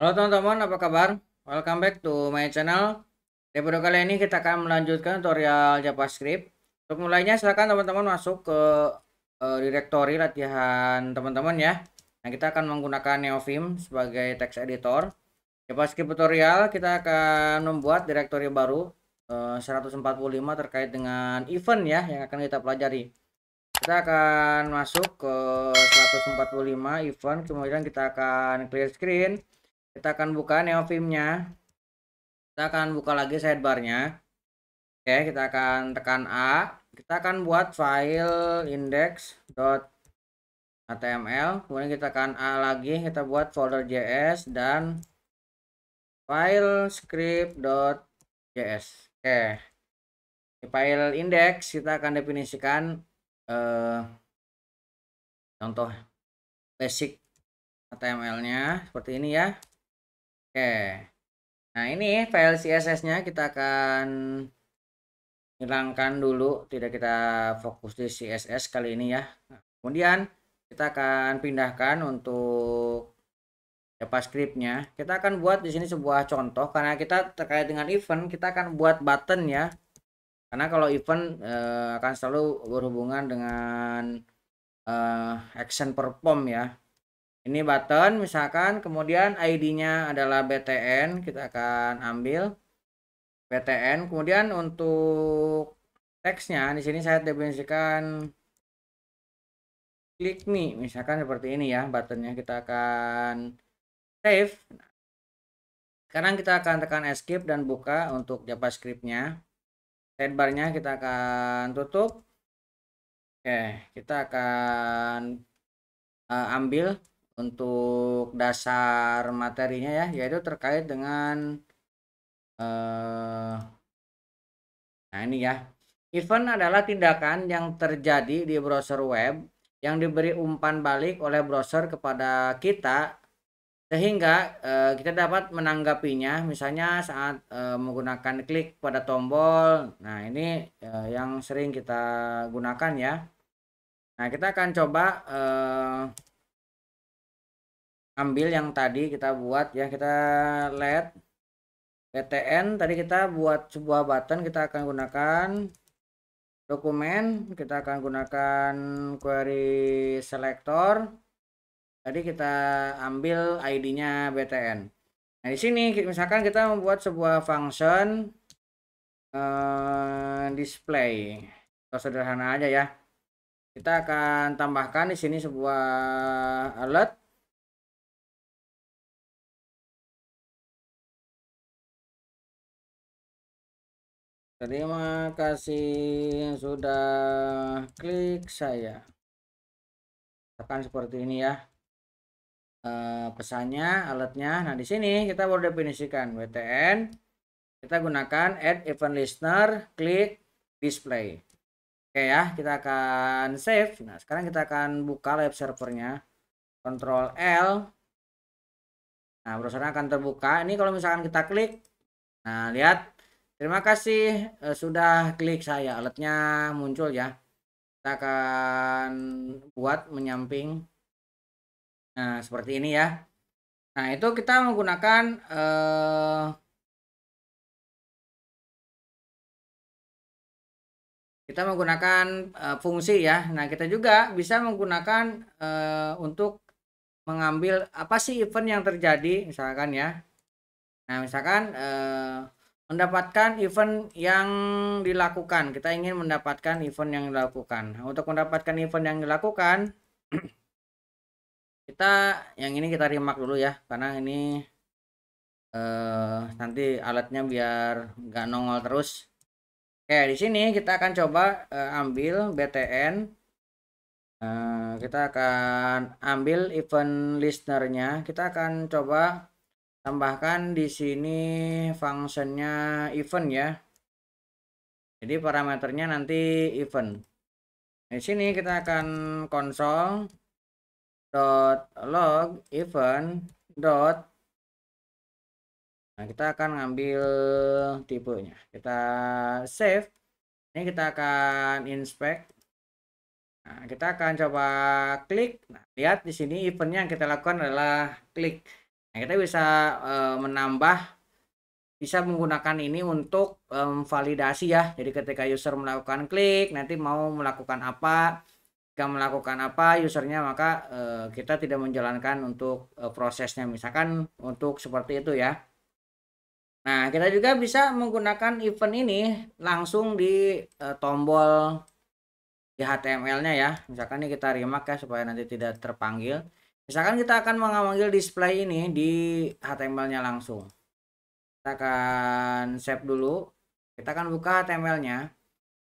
Halo teman-teman, apa kabar? Welcome back to my channel. Di video kali ini kita akan melanjutkan tutorial JavaScript. Untuk mulainya silakan teman-teman masuk ke uh, eh, direktori latihan teman-teman ya. Nah, kita akan menggunakan NeoVim sebagai text editor. JavaScript tutorial kita akan membuat direktori baru eh, uh, 145 terkait dengan event ya yang akan kita pelajari. Kita akan masuk ke 145 event, kemudian kita akan clear screen kita akan buka neofilmnya kita akan buka lagi sidebarnya oke kita akan tekan A kita akan buat file index.html kemudian kita akan A lagi kita buat folder JS dan file script.js oke di file index kita akan definisikan eh, contoh basic HTML-nya seperti ini ya Oke. Nah, ini file CSS-nya kita akan hilangkan dulu, tidak kita fokus di CSS kali ini ya. Nah, kemudian kita akan pindahkan untuk JavaScript-nya. Kita akan buat di sini sebuah contoh karena kita terkait dengan event, kita akan buat button ya. Karena kalau event eh, akan selalu berhubungan dengan eh, action perform ya ini button misalkan kemudian ID-nya adalah BTN kita akan ambil BTN kemudian untuk teksnya di sini saya definisikan klik me misalkan seperti ini ya buttonnya kita akan save sekarang kita akan tekan escape dan buka untuk javascript javascriptnya nya kita akan tutup oke kita akan uh, ambil untuk dasar materinya ya yaitu terkait dengan eh, nah ini ya event adalah tindakan yang terjadi di browser web yang diberi umpan balik oleh browser kepada kita sehingga eh, kita dapat menanggapinya misalnya saat eh, menggunakan klik pada tombol nah ini eh, yang sering kita gunakan ya nah kita akan coba eh, ambil yang tadi kita buat ya kita led PTN tadi kita buat sebuah button kita akan gunakan dokumen kita akan gunakan query selector tadi kita ambil ID-nya BTN nah di sini misalkan kita membuat sebuah function uh, display atau sederhana aja ya kita akan tambahkan di sini sebuah alert Terima kasih yang sudah klik saya. Tekan seperti ini ya. E, pesannya, alatnya. Nah, di sini kita baru definisikan WTN. Kita gunakan add event listener, klik display. Oke ya, kita akan save. Nah, sekarang kita akan buka live servernya. Ctrl L. Nah, browsernya akan terbuka. Ini kalau misalkan kita klik, nah lihat Terima kasih eh, sudah klik saya. Alatnya muncul ya. Kita akan buat menyamping. Nah, seperti ini ya. Nah, itu kita menggunakan eh, kita menggunakan eh, fungsi ya. Nah, kita juga bisa menggunakan eh, untuk mengambil apa sih event yang terjadi misalkan ya. Nah, misalkan eh, mendapatkan event yang dilakukan kita ingin mendapatkan event yang dilakukan nah, untuk mendapatkan event yang dilakukan kita yang ini kita remark dulu ya karena ini eh, nanti alatnya biar nggak nongol terus oke di sini kita akan coba eh, ambil BTN eh, kita akan ambil event listenernya kita akan coba tambahkan di sini functionnya event ya jadi parameternya nanti event di sini kita akan console dot log event dot nah kita akan ngambil tipenya kita save ini kita akan inspect nah kita akan coba klik nah lihat di sini eventnya yang kita lakukan adalah klik Nah, kita bisa e, menambah bisa menggunakan ini untuk e, validasi ya. Jadi ketika user melakukan klik, nanti mau melakukan apa, jika melakukan apa usernya maka e, kita tidak menjalankan untuk e, prosesnya. Misalkan untuk seperti itu ya. Nah, kita juga bisa menggunakan event ini langsung di e, tombol di HTML-nya ya. Misalkan ini kita remark ya supaya nanti tidak terpanggil. Misalkan kita akan mengambil display ini di HTML-nya langsung. Kita akan save dulu. Kita akan buka HTML-nya.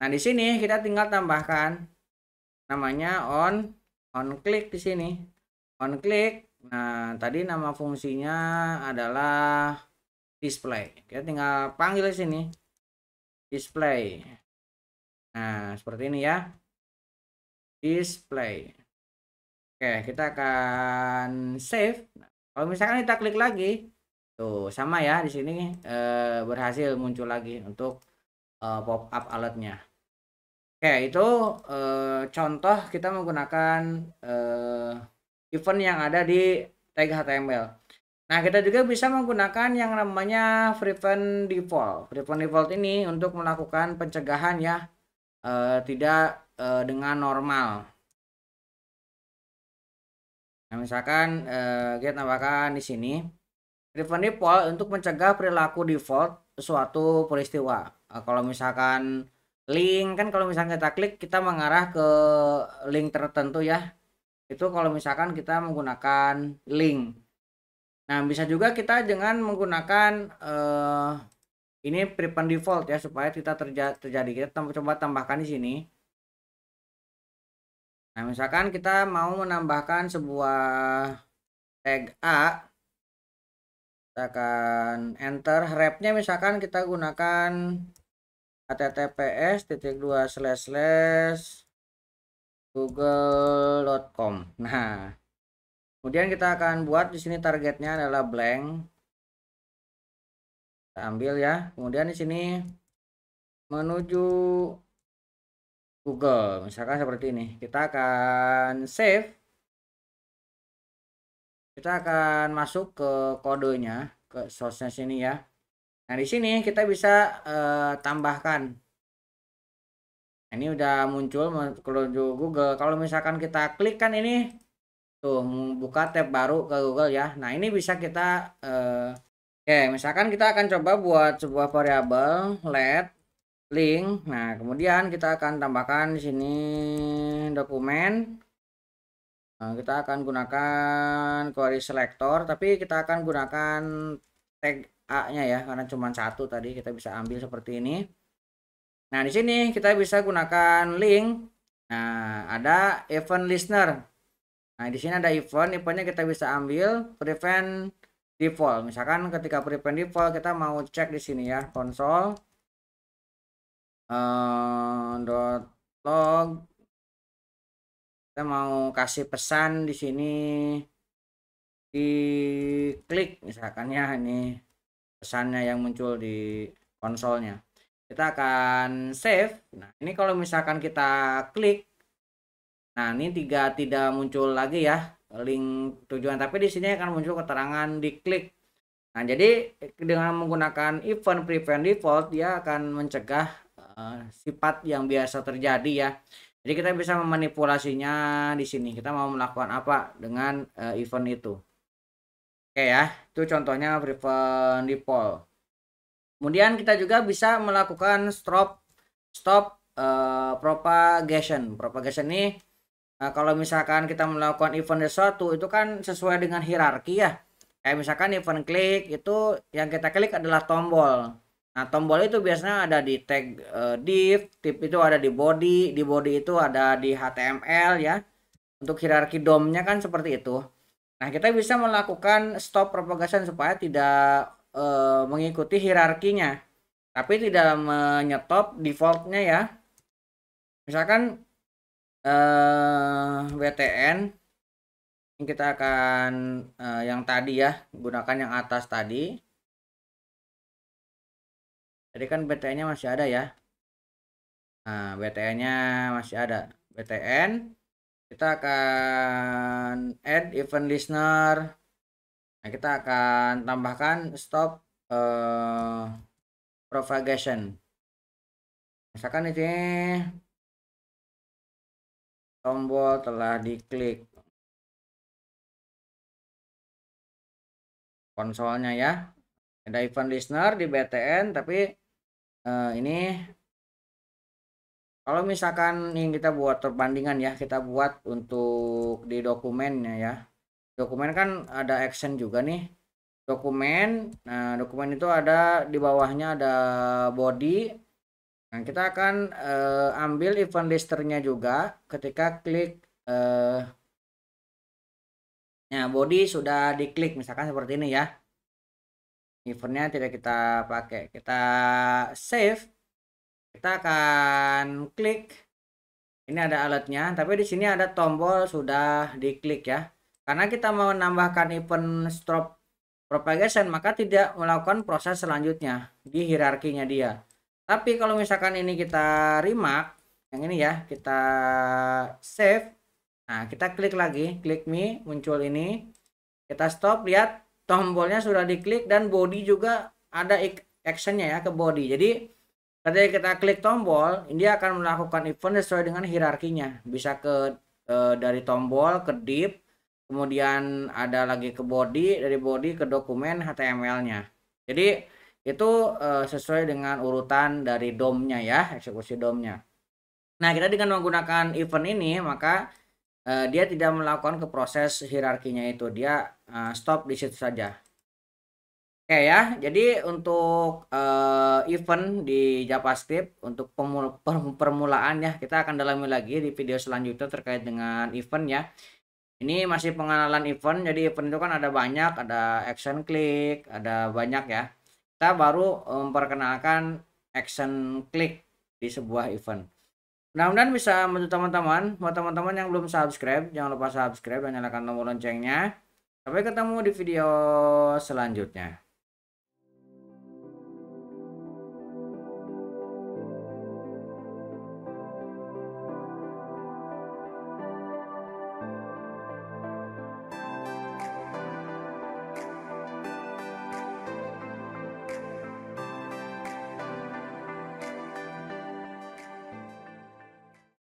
Nah, di sini kita tinggal tambahkan namanya on on click di sini. On click. Nah, tadi nama fungsinya adalah display. Kita tinggal panggil di sini display. Nah, seperti ini ya. Display. Oke, kita akan save. Kalau misalkan kita klik lagi, tuh sama ya di sini e, berhasil muncul lagi untuk e, eh, pop up alertnya. Oke, itu e, contoh kita menggunakan e, event yang ada di tag HTML. Nah, kita juga bisa menggunakan yang namanya prevent default. Prevent default ini untuk melakukan pencegahan ya e, tidak e, dengan normal Nah, misalkan eh, kita tambahkan di sini Driven default untuk mencegah perilaku default suatu peristiwa. Eh, kalau misalkan link kan kalau misalkan kita klik kita mengarah ke link tertentu ya. Itu kalau misalkan kita menggunakan link. Nah, bisa juga kita dengan menggunakan eh, ini prevent default ya supaya kita terjadi kita coba tambahkan di sini Nah, misalkan kita mau menambahkan sebuah tag A. Kita akan enter Wrap-nya misalkan kita gunakan https titik dua slash slash google.com. Nah, kemudian kita akan buat di sini targetnya adalah blank. Kita ambil ya. Kemudian di sini menuju Google misalkan seperti ini kita akan save kita akan masuk ke kodenya ke source sini ya nah di sini kita bisa uh, tambahkan ini udah muncul menuju Google kalau misalkan kita klik kan ini tuh buka tab baru ke Google ya nah ini bisa kita uh, oke okay, misalkan kita akan coba buat sebuah variabel let link. Nah, kemudian kita akan tambahkan di sini dokumen. Nah, kita akan gunakan query selector, tapi kita akan gunakan tag A-nya ya, karena cuma satu tadi kita bisa ambil seperti ini. Nah, di sini kita bisa gunakan link. Nah, ada event listener. Nah, di sini ada event, eventnya kita bisa ambil prevent default. Misalkan ketika prevent default kita mau cek di sini ya, konsol uh, eh, dot log kita mau kasih pesan di sini di klik misalkan ya ini pesannya yang muncul di konsolnya kita akan save nah ini kalau misalkan kita klik nah ini tiga tidak muncul lagi ya link tujuan tapi di sini akan muncul keterangan di klik nah jadi dengan menggunakan event prevent default dia akan mencegah Eh, sifat yang biasa terjadi ya. Jadi kita bisa memanipulasinya di sini. Kita mau melakukan apa dengan uh, event itu. Oke ya, itu contohnya prevent default. Kemudian kita juga bisa melakukan stop stop uh, propagation. Propagation ini Nah, kalau misalkan kita melakukan event sesuatu itu kan sesuai dengan hierarki ya. Kayak misalkan event klik itu yang kita klik adalah tombol. Nah, tombol itu biasanya ada di tag e, div, tip itu ada di body, di body itu ada di HTML ya. Untuk hierarki DOM-nya kan seperti itu. Nah, kita bisa melakukan stop propagation supaya tidak e, mengikuti hierarkinya. Tapi tidak menyetop defaultnya ya. Misalkan e, eh, BTN kita akan e, yang tadi ya, gunakan yang atas tadi Tadi kan BTN-nya masih ada ya. Nah, BTN-nya masih ada. BTN kita akan add event listener. Nah, kita akan tambahkan stop uh, propagation. Misalkan ini tombol telah diklik konsolnya ya. Ada event listener di BTN tapi uh, ini kalau misalkan yang kita buat perbandingan ya kita buat untuk di dokumennya ya dokumen kan ada action juga nih dokumen nah dokumen itu ada di bawahnya ada body nah kita akan uh, ambil event listernya juga ketika klik uh, nah body sudah diklik misalkan seperti ini ya eventnya tidak kita pakai kita save kita akan klik ini ada alatnya tapi di sini ada tombol sudah diklik ya karena kita mau menambahkan event stop propagation maka tidak melakukan proses selanjutnya di hierarkinya dia tapi kalau misalkan ini kita remark yang ini ya kita save nah kita klik lagi klik me muncul ini kita stop lihat tombolnya sudah diklik dan body juga ada actionnya ya ke body jadi ketika kita klik tombol ini akan melakukan event sesuai dengan hierarkinya bisa ke e, dari tombol ke div kemudian ada lagi ke body dari body ke dokumen HTML-nya jadi itu e, sesuai dengan urutan dari dom-nya ya eksekusi dom-nya. nah kita dengan menggunakan event ini maka Eh, dia tidak melakukan ke proses hierarkinya itu dia uh, stop di situ saja oke ya jadi untuk uh, event di JavaScript untuk permulaan ya kita akan dalami lagi di video selanjutnya terkait dengan event ya ini masih pengenalan event jadi event itu kan ada banyak ada action click ada banyak ya kita baru memperkenalkan action click di sebuah event mudah kemudian bisa menurut teman-teman. Buat teman-teman yang belum subscribe, jangan lupa subscribe dan nyalakan tombol loncengnya. Sampai ketemu di video selanjutnya.